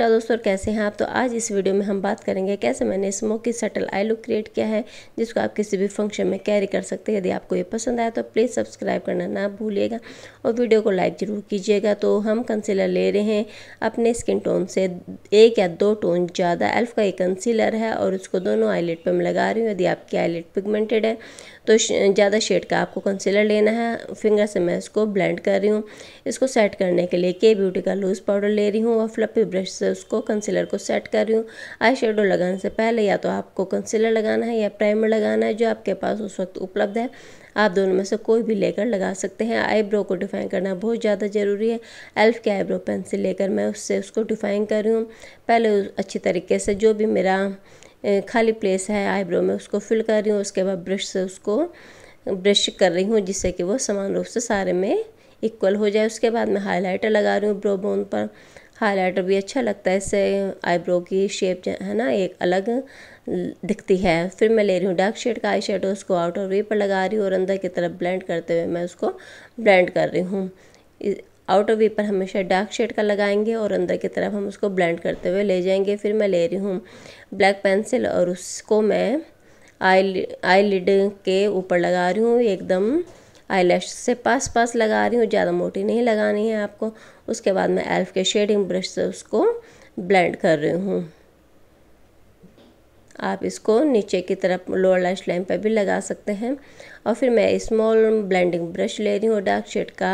hello दोस्तों कैसे हैं आप तो आज इस वीडियो में हम बात करेंगे कैसे मैंने smoky subtle eye look create किया है जिसको आप किसी भी फंक्शन में कैरी कर सकते हैं यदि आपको ये पसंद आया तो प्लीज़ सब्सक्राइब करना ना भूलिएगा और वीडियो को लाइक ज़रूर कीजिएगा तो हम कंसीलर ले रहे हैं अपने स्किन टोन से एक या दो टोन ज़्यादा एल्फ का एक कंसीलर है और उसको दोनों आईलेट पर मैं लगा रही हूँ यदि आपकी आईलेट पिगमेंटेड है तो ज़्यादा शेड का आपको कंसीलर लेना है फिंगर से मैं इसको ब्लेंड कर रही हूँ इसको सेट करने के लिए के ब्यूटी का लूज़ पाउडर ले रही हूँ और फ्लपी ब्रश से उसको कंसीलर को सेट कर रही हूँ आई शेडो लगाने से पहले या तो आपको कंसीलर लगाना है या प्राइमर लगाना है जो आपके पास उस वक्त उपलब्ध है आप दोनों में से कोई भी लेकर लगा सकते हैं आईब्रो को डिफाइन करना बहुत ज़्यादा ज़रूरी है एल्फ के आईब्रो पेंसिल लेकर मैं उससे उसको डिफाइन कर रही हूँ पहले अच्छी तरीके से जो भी मेरा खाली प्लेस है आईब्रो में उसको फिल कर रही हूँ उसके बाद ब्रश से उसको ब्रश कर रही हूँ जिससे कि वो समान रूप से सारे में इक्वल हो जाए उसके बाद मैं हाईलाइटर लगा रही हूँ ब्रो बोन पर हाईलाइटर भी अच्छा लगता है इससे आईब्रो की शेप है ना एक अलग दिखती है फिर मैं ले रही हूँ डार्क शेड का आई शेडो उसको आउटर वे पर लगा रही हूँ और अंदर की तरफ ब्लेंड करते हुए मैं उसको ब्लेंड कर रही हूँ आउटर वे पर हमेशा डार्क शेड का लगाएंगे और अंदर की तरफ हम उसको ब्लेंड करते हुए ले जाएंगे फिर मैं ले रही हूँ ब्लैक पेंसिल और उसको मैं आई आई लिड के ऊपर लगा रही हूँ एकदम आई से पास पास लगा रही हूँ ज़्यादा मोटी नहीं लगानी है आपको उसके बाद मैं एल्फ के शेडिंग ब्रश से उसको ब्लेंड कर रही हूँ आप इसको नीचे की तरफ लोअर लाइश लाइन पर भी लगा सकते हैं और फिर मैं स्मॉल ब्लेंडिंग ब्रश ले रही हूँ डार्क शेड का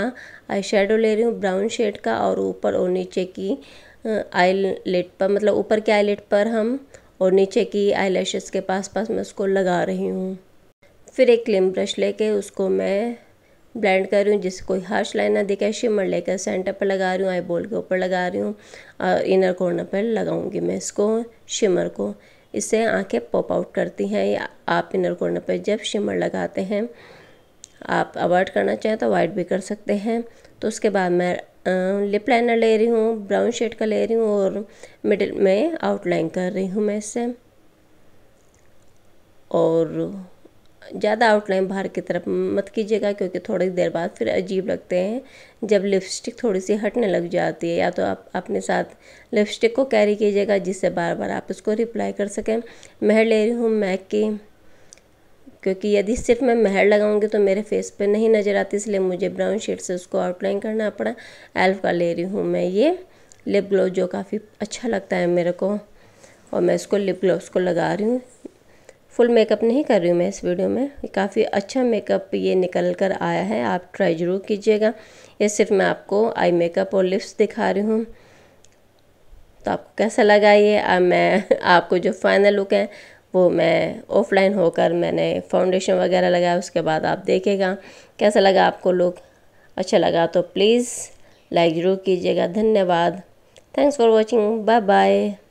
आई शेडो ले रही हूँ ब्राउन शेड का और ऊपर और नीचे की आई लेट पर मतलब ऊपर के आई लेट पर हम और नीचे की आई के पास पास मैं उसको लगा रही हूँ फिर एक क्लिम ब्रश लेके उसको मैं ब्लेंड कर रही हूँ जिससे कोई हार्श लाइन ना दिखे शिमर लेकर सेंटर पर लगा रही हूँ आई बॉल के ऊपर लगा रही हूँ और इनर कॉर्नर पर लगाऊंगी मैं इसको शिमर को इससे आंखें पॉप आउट करती हैं या आप इनर कॉर्नर पर जब शिमर लगाते हैं आप अवॉइड करना चाहें तो अवॉइड भी कर सकते हैं तो उसके बाद मैं लिप लाइनर ले रही हूँ ब्राउन शेड का ले रही हूँ और मिडिल में आउटलाइन कर रही हूँ मैं इससे और ज़्यादा आउटलाइन बाहर की तरफ मत कीजिएगा क्योंकि थोड़ी देर बाद फिर अजीब लगते हैं जब लिपस्टिक थोड़ी सी हटने लग जाती है या तो आप अपने साथ लिपस्टिक को कैरी कीजिएगा जिससे बार बार आप उसको रिप्लाई कर सकें महर ले रही हूँ मैक की क्योंकि यदि सिर्फ मैं महर लगाऊंगी तो मेरे फेस पर नहीं नज़र आती इसलिए मुझे ब्राउन शेड से उसको आउटलाइन करना पड़ा एल्फ का ले रही हूँ मैं ये लिप ग्लोव जो काफ़ी अच्छा लगता है मेरे को और मैं इसको लिप ग्लोव को लगा रही हूँ फुल मेकअप नहीं कर रही हूँ मैं इस वीडियो में काफ़ी अच्छा मेकअप ये निकल कर आया है आप ट्राई ज़रूर कीजिएगा ये सिर्फ मैं आपको आई मेकअप और लिप्स दिखा रही हूँ तो आपको कैसा लगा ये आ, मैं आपको जो फाइनल लुक है वो मैं ऑफलाइन होकर मैंने फाउंडेशन वगैरह लगाया उसके बाद आप देखेगा कैसा लगा आपको लुक अच्छा लगा तो प्लीज़ लाइक ज़रूर कीजिएगा धन्यवाद thanks for watching bye bye